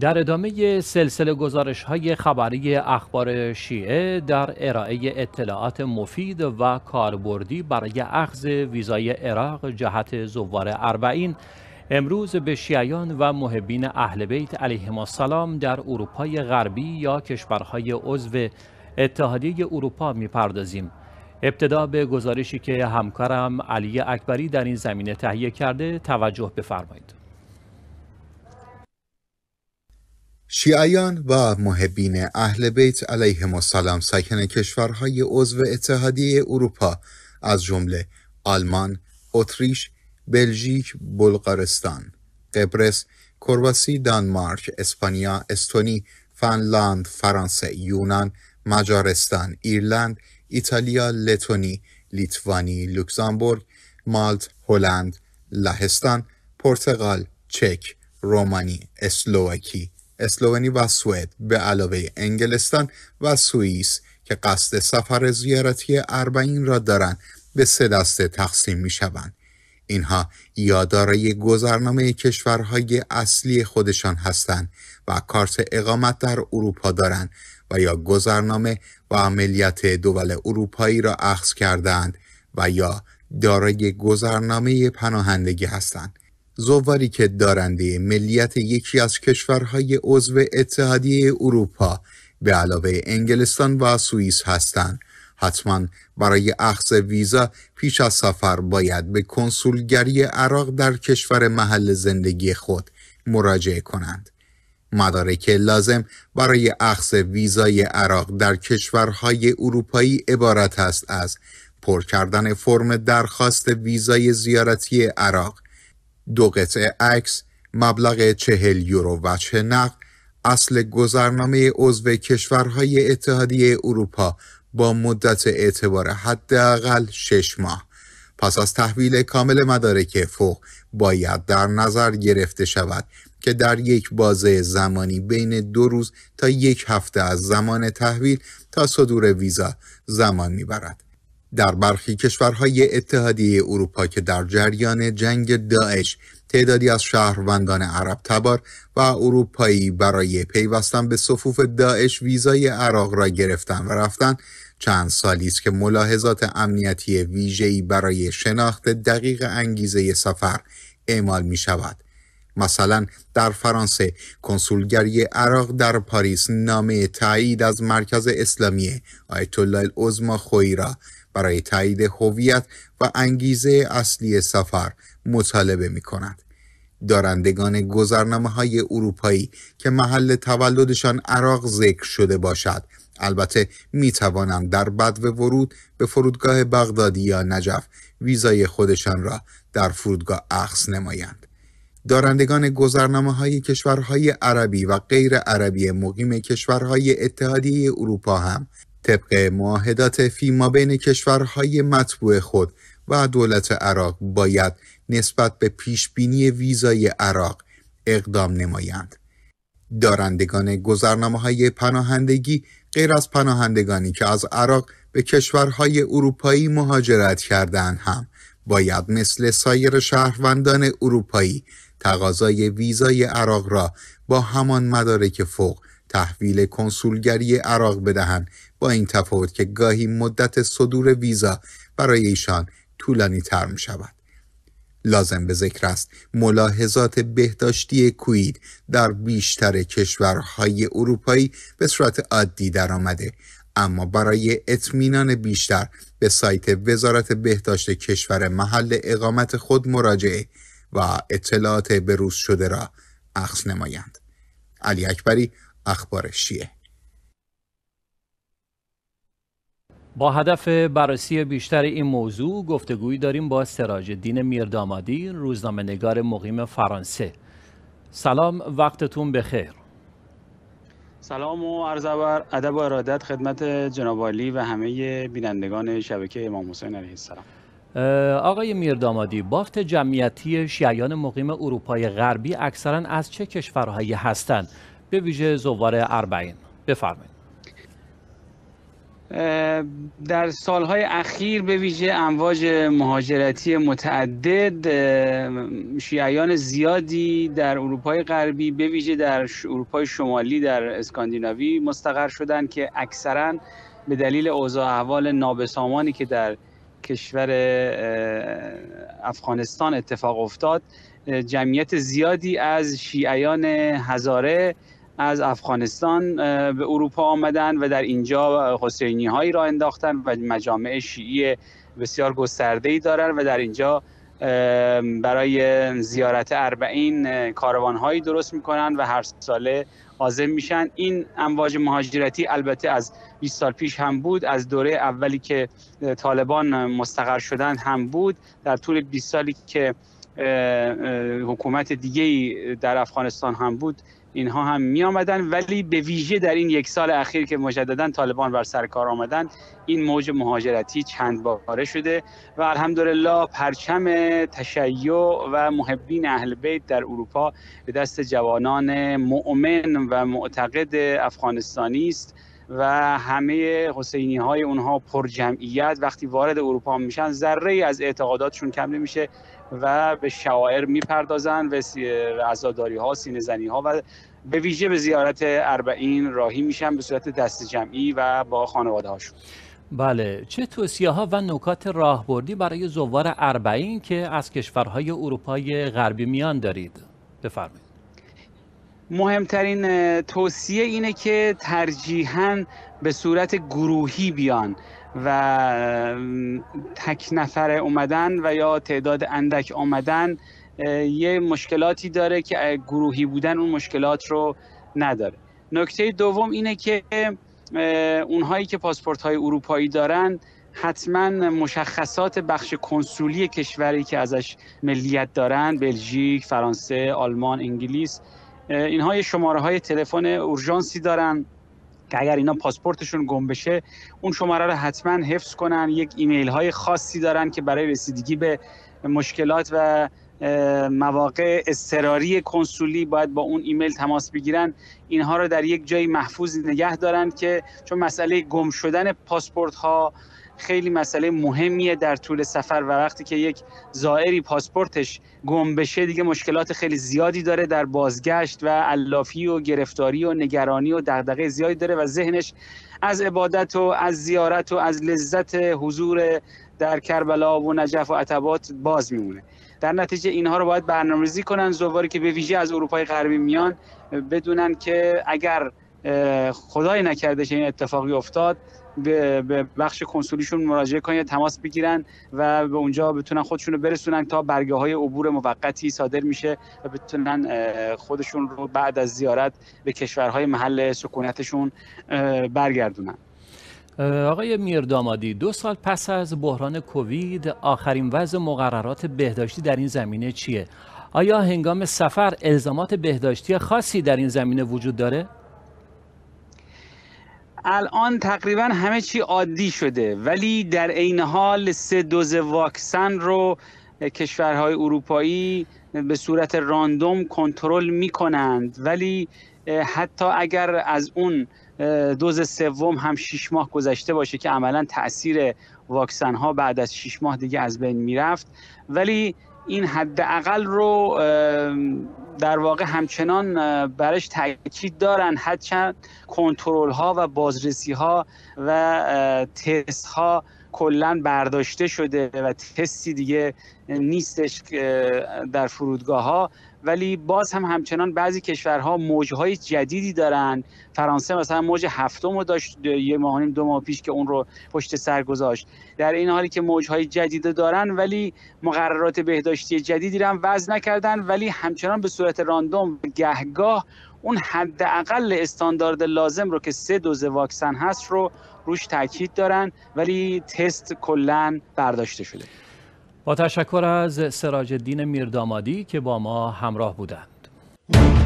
در ادامه سلسله گزارش های خبری اخبار شیعه در ارائه اطلاعات مفید و کاربردی برای اخذ ویزای عراق جهت زوار اربعین امروز به شیعیان و محبین اهل بیت علیهم السلام در اروپای غربی یا کشورهای عضو اتحادیه اروپا میپردازیم ابتدا به گزارشی که همکارم علی اکبری در این زمینه تهیه کرده توجه بفرمایید شیعیان و محبین اهل بیت علیهم السلام ساکن کشورهای عضو اتحادیه اروپا از جمله آلمان، اتریش، بلژیک، بلغارستان، قبرس، کرواسی، دانمارک، اسپانیا، استونی، فنلاند، فرانسه، یونان، مجارستان، ایرلند، ایتالیا، لتونی، لیتوانی، لوکزامبورگ، مالت، هلند، لهستان، پرتغال، چک، رومانی، اسلوواکی. اسلوونی و سوئد به علاوه انگلستان و سوئیس که قصد سفر زیارتی اربعین را دارند به سه دسته تقسیم می شوند. اینها یاددارای گذرنامه کشورهای اصلی خودشان هستند و کارت اقامت در اروپا دارند و یا گذرنامه و عملیت دول اروپایی را اخذ کردند و یا دارای گذرنامه پناهندگی هستند زواری که دارنده ملیت یکی از کشورهای عضو اتحادیه اروپا به علاوه انگلستان و سوئیس هستند حتما برای اخذ ویزا پیش از سفر باید به کنسولگری عراق در کشور محل زندگی خود مراجعه کنند مدارک لازم برای اخذ ویزای عراق در کشورهای اروپایی عبارت است از پر کردن فرم درخواست ویزای زیارتی عراق دو قطعه عکس مبلغ چهل یورو وجه نقد اصل گذرنامه عضو کشورهای اتحادیه اروپا با مدت اعتبار حداقل شش ماه پس از تحویل کامل مدارک فوق باید در نظر گرفته شود که در یک بازه زمانی بین دو روز تا یک هفته از زمان تحویل تا صدور ویزا زمان میبرد در برخی کشورهای اتحادیه اروپا که در جریان جنگ داعش تعدادی از شهروندان عرب تبار و اروپایی برای پیوستن به صفوف داعش ویزای عراق را گرفتن و رفتن چند سالی است که ملاحظات امنیتی ویژه‌ای برای شناخت دقیق انگیزه سفر اعمال می شود. مثلا در فرانسه کنسولگری عراق در پاریس نامه تایید از مرکز اسلامی آیت الله العظما را برای تایید هویت و انگیزه اصلی سفر مطالبه می کند. دارندگان گذرنامه های اروپایی که محل تولدشان عراق ذکر شده باشد البته می توانند در بد ورود به فرودگاه بغدادی یا نجف ویزای خودشان را در فرودگاه اخص نمایند دارندگان گذرنامه های کشورهای عربی و غیر عربی مقیم کشورهای اتحادیه اروپا هم طبق معاهدات فیما بین کشورهای مطبوع خود و دولت عراق باید نسبت به پیشبینی ویزای عراق اقدام نمایند. دارندگان گذرنامه های پناهندگی غیر از پناهندگانی که از عراق به کشورهای اروپایی مهاجرت کردن هم باید مثل سایر شهروندان اروپایی تقاضای ویزای عراق را با همان مدارک فوق تحویل کنسولگری عراق بدهند با این تفاوت که گاهی مدت صدور ویزا برای ایشان طولانی تر می شود. لازم به ذکر است ملاحظات بهداشتی کوید در بیشتر کشورهای اروپایی به صورت عادی آمده اما برای اطمینان بیشتر به سایت وزارت بهداشت کشور محل اقامت خود مراجعه و اطلاعات بروز شده را اخذ نمایند علی اکبری اخبار شیه با هدف بررسی بیشتر این موضوع گفتگویی داریم با سراج دین میردامادی روزنامه نگار مقیم فرانسه سلام وقتتون بخیر سلام و عرض ادب و ارادت خدمت جناب و همه بینندگان شبکه امام حسین علیه السلام آقای میردامادی بافت جمعیتی شیعیان مقیم اروپای غربی اکثرا از چه کشورهایی هستند به ویژه زوار اربعین بفرمایید در سالهای اخیر به ویژه امواج مهاجرتی متعدد شیعیان زیادی در اروپای غربی به ویژه در اروپای شمالی در اسکاندیناوی مستقر شدند که اکثرا به دلیل اوضاع احوال نابسامانی که در کشور افغانستان اتفاق افتاد جمعیت زیادی از شیعیان هزاره از افغانستان به اروپا آمدن و در اینجا حسینی هایی را انداختن و مجامع شیعی بسیار گسترده ای دارن و در اینجا برای زیارت اربعین کاروان هایی درست میکنن و هر ساله عازم میشن این امواج مهاجرتی البته از 20 سال پیش هم بود از دوره اولی که طالبان مستقر شدن هم بود در طول 20 سالی که حکومت دیگه در افغانستان هم بود اینها هم می آمدن ولی به ویژه در این یک سال اخیر که مجددا طالبان بر سر کار آمدن این موج مهاجرتی چند باره شده و الحمدلله پرچم تشیع و محبین اهل بیت در اروپا به دست جوانان مؤمن و معتقد افغانستانی است و همه حسینی های اونها پر جمعیت وقتی وارد اروپا میشن ذره از اعتقاداتشون کم نمیشه و به شوائر میپردازن و عزاداری ها سینه زنی ها و به ویژه به زیارت اربعین راهی میشن به صورت دست جمعی و با خانواده هاشون بله چه توصیه ها و نکات راهبردی برای زوار اربعین که از کشورهای اروپای غربی میان دارید بفرمایید مهمترین توصیه اینه که ترجیحاً به صورت گروهی بیان و تک نفر اومدن و یا تعداد اندک آمدن یه مشکلاتی داره که گروهی بودن اون مشکلات رو نداره نکته دوم اینه که اونهایی که پاسپورت های اروپایی دارن حتما مشخصات بخش کنسولی کشوری که ازش ملیت دارن بلژیک، فرانسه، آلمان، انگلیس اینها یه شماره های تلفن اورژانسی دارن که اگر اینا پاسپورتشون گم بشه اون شماره رو حتما حفظ کنن یک ایمیل های خاصی دارن که برای رسیدگی به مشکلات و مواقع اضطراری کنسولی باید با اون ایمیل تماس بگیرن اینها رو در یک جای محفوظ نگه دارن که چون مسئله گم شدن پاسپورت ها خیلی مسئله مهمیه در طول سفر و وقتی که یک زائری پاسپورتش گم بشه دیگه مشکلات خیلی زیادی داره در بازگشت و علافی و گرفتاری و نگرانی و دغدغه زیادی داره و ذهنش از عبادت و از زیارت و از لذت حضور در کربلا و نجف و عتبات باز میمونه در نتیجه اینها رو باید برنامه‌ریزی کنن زواری که به ویژه از اروپای غربی میان بدونن که اگر خدای نکرده که این اتفاقی افتاد به بخش کنسولیشون مراجعه کنن تماس بگیرن و به اونجا بتونن خودشون رو برسونن تا برگه های عبور موقتی صادر میشه و بتونن خودشون رو بعد از زیارت به کشورهای محل سکونتشون برگردونن آقای میردامادی دو سال پس از بحران کووید آخرین وضع مقررات بهداشتی در این زمینه چیه؟ آیا هنگام سفر الزامات بهداشتی خاصی در این زمینه وجود داره؟ الان تقریبا همه چی عادی شده ولی در عین حال سه دوز واکسن رو کشورهای اروپایی به صورت راندوم کنترل می کنند ولی حتی اگر از اون دوز سوم هم شیش ماه گذشته باشه که عملا تاثیر واکسن ها بعد از شیش ماه دیگه از بین میرفت ولی این حداقل رو در واقع همچنان برش تاکید دارن هرچند کنترل ها و بازرسی ها و تست ها کلا برداشته شده و تستی دیگه نیستش در فرودگاه ها ولی باز هم همچنان بعضی کشورها موجهای جدیدی دارند فرانسه مثلا موج هفتم رو داشت یه ماه نیم دو ماه پیش که اون رو پشت سر گذاشت در این حالی که موجهای جدید دارن ولی مقررات بهداشتی جدیدی هم وضع نکردن ولی همچنان به صورت راندوم گهگاه اون حداقل استاندارد لازم رو که سه دوز واکسن هست رو روش تاکید دارن ولی تست کلا برداشته شده با تشکر از سراج الدین میردامادی که با ما همراه بودند